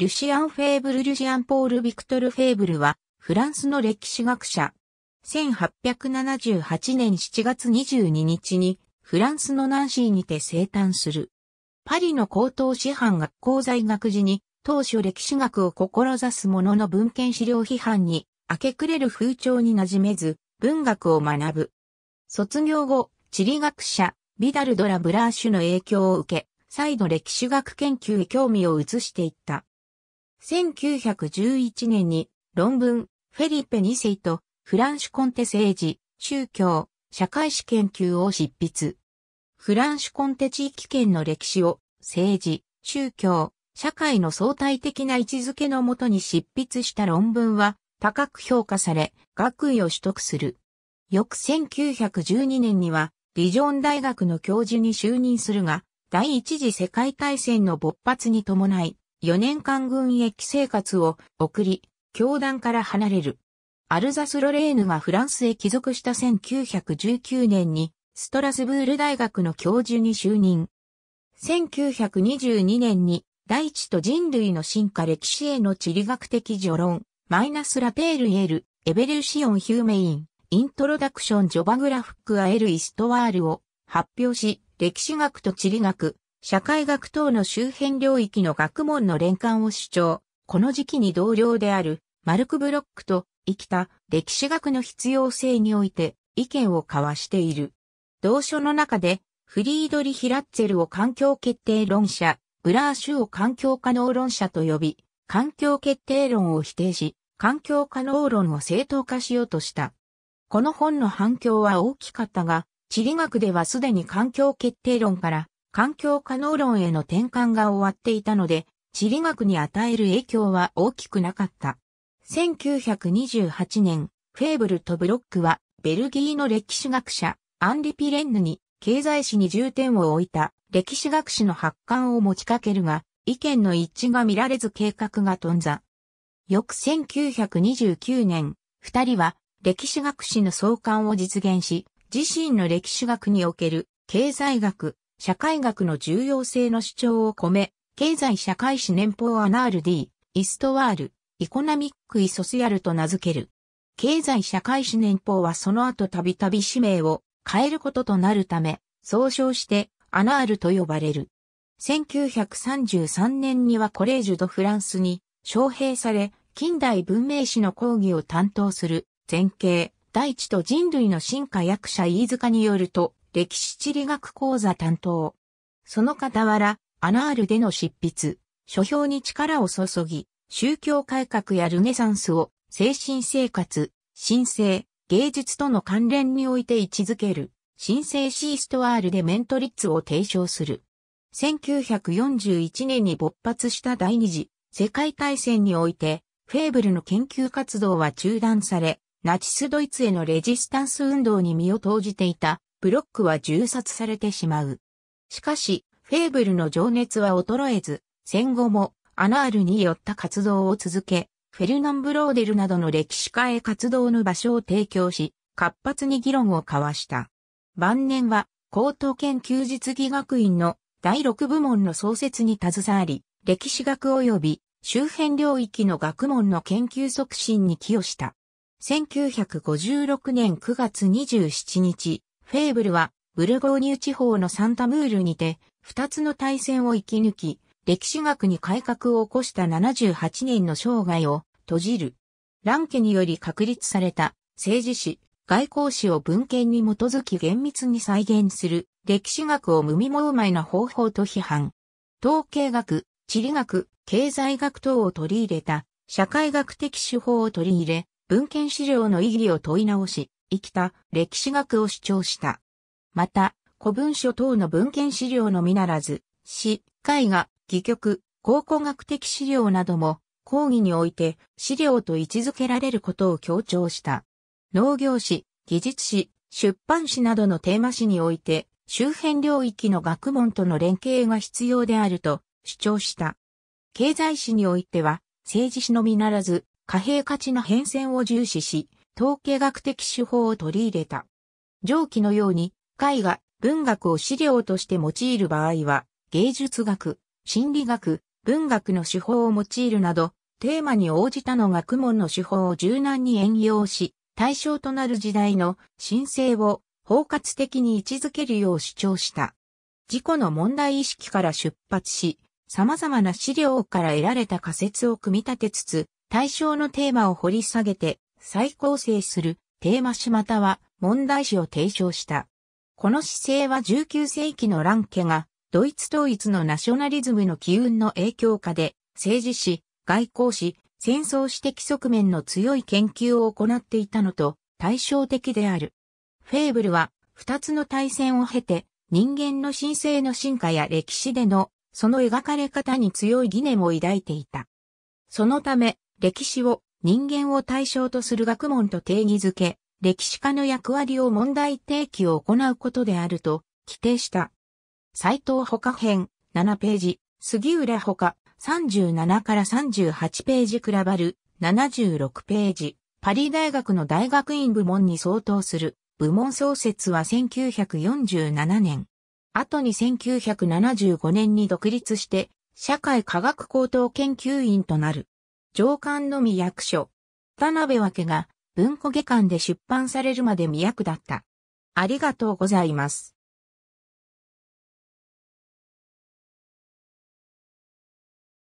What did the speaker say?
ルシアン・フェーブル・リュシアン・ポール・ビクトル・フェーブルは、フランスの歴史学者。1878年7月22日に、フランスのナンシーにて生誕する。パリの高等師範学校在学時に、当初歴史学を志す者の文献資料批判に、明け暮れる風潮に馴染めず、文学を学ぶ。卒業後、地理学者、ビダル・ドラ・ブラーシュの影響を受け、再度歴史学研究へ興味を移していった。1911年に論文、フェリペ2世とフランシュ・コンテ政治、宗教、社会史研究を執筆。フランシュ・コンテ地域圏の歴史を政治、宗教、社会の相対的な位置づけのもとに執筆した論文は高く評価され、学位を取得する。翌1912年には、リジョン大学の教授に就任するが、第一次世界大戦の勃発に伴い、4年間軍役生活を送り、教団から離れる。アルザス・ロレーヌがフランスへ帰属した1919年に、ストラスブール大学の教授に就任。1922年に、大地と人類の進化歴史への地理学的序論、マイナス・ラペール・エル、エベルシオン・ヒューメイン、イントロダクション・ジョバグラフック・アエル・イストワールを発表し、歴史学と地理学、社会学等の周辺領域の学問の連関を主張、この時期に同僚であるマルク・ブロックと生きた歴史学の必要性において意見を交わしている。同書の中でフリードリヒ・ラッツェルを環境決定論者、ブラーシュを環境可能論者と呼び、環境決定論を否定し、環境可能論を正当化しようとした。この本の反響は大きかったが、地理学ではすでに環境決定論から環境可能論への転換が終わっていたので、地理学に与える影響は大きくなかった。1928年、フェーブルとブロックは、ベルギーの歴史学者、アンリ・ピレンヌに、経済史に重点を置いた歴史学史の発刊を持ちかけるが、意見の一致が見られず計画が頓挫。翌1929年、二人は歴史学史の創刊を実現し、自身の歴史学における経済学、社会学の重要性の主張を込め、経済社会史年報アナール D、イストワール、イコナミックイソシアルと名付ける。経済社会史年報はその後たびたび氏名を変えることとなるため、総称してアナールと呼ばれる。1933年にはコレージュ・ド・フランスに招聘され、近代文明史の講義を担当する前景、大地と人類の進化役者飯塚によると、歴史地理学講座担当。その傍ら、アナールでの執筆、書評に力を注ぎ、宗教改革やルネサンスを精神生活、神聖、芸術との関連において位置づける、神聖シーストワールでメントリッツを提唱する。1941年に勃発した第二次世界大戦において、フェーブルの研究活動は中断され、ナチスドイツへのレジスタンス運動に身を投じていたブロックは銃殺されてしまう。しかし、フェーブルの情熱は衰えず、戦後もアナールによった活動を続け、フェルナン・ブローデルなどの歴史家へ活動の場所を提供し、活発に議論を交わした。晩年は、高等研究実技学院の第6部門の創設に携わり、歴史学及び周辺領域の学問の研究促進に寄与した。1956年9月27日、フェーブルは、ブルゴーニュ地方のサンタムールにて、二つの大戦を生き抜き、歴史学に改革を起こした78年の生涯を閉じる。ランケにより確立された政治史、外交史を文献に基づき厳密に再現する歴史学を無味もうまいな方法と批判。統計学、地理学、経済学等を取り入れた社会学的手法を取り入れ、文献資料の意義を問い直し、生きた歴史学を主張した。また、古文書等の文献資料のみならず、詩、絵画、戯曲、考古学的資料なども、講義において資料と位置づけられることを強調した。農業史、技術史、出版史などのテーマ史において、周辺領域の学問との連携が必要であると主張した。経済史においては、政治史のみならず、貨幣価値の変遷を重視し、統計学的手法を取り入れた。上記のように、絵画、文学を資料として用いる場合は、芸術学、心理学、文学の手法を用いるなど、テーマに応じたの学問の手法を柔軟に援用し、対象となる時代の申請を包括的に位置づけるよう主張した。自己の問題意識から出発し、様々な資料から得られた仮説を組み立てつつ、対象のテーマを掘り下げて、再構成するテーマ詞または問題詞を提唱した。この姿勢は19世紀のランケがドイツ統一のナショナリズムの機運の影響下で政治史、外交史、戦争史的側面の強い研究を行っていたのと対照的である。フェーブルは二つの対戦を経て人間の神聖の進化や歴史でのその描かれ方に強い疑念を抱いていた。そのため歴史を人間を対象とする学問と定義づけ、歴史家の役割を問題提起を行うことであると規定した。斎藤他編7ページ、杉浦他37から38ページ比べる76ページ、パリ大学の大学院部門に相当する部門創設は1947年。後に1975年に独立して社会科学高等研究院となる。上官のみ役所。田辺分けが文庫下巻で出版されるまで未役だった。ありがとうございます。